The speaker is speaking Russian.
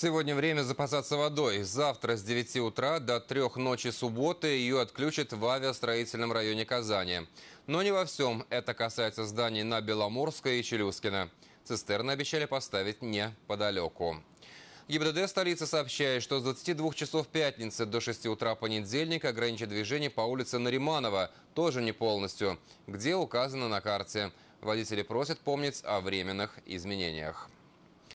Сегодня время запасаться водой. Завтра с 9 утра до 3 ночи субботы ее отключат в авиастроительном районе Казани. Но не во всем. Это касается зданий на Беломорской и Челюскина. Цистерны обещали поставить неподалеку. ГИБДД столицы сообщает, что с 22 часов пятницы до 6 утра понедельника ограничат движение по улице Нариманова, тоже не полностью, где указано на карте. Водители просят помнить о временных изменениях.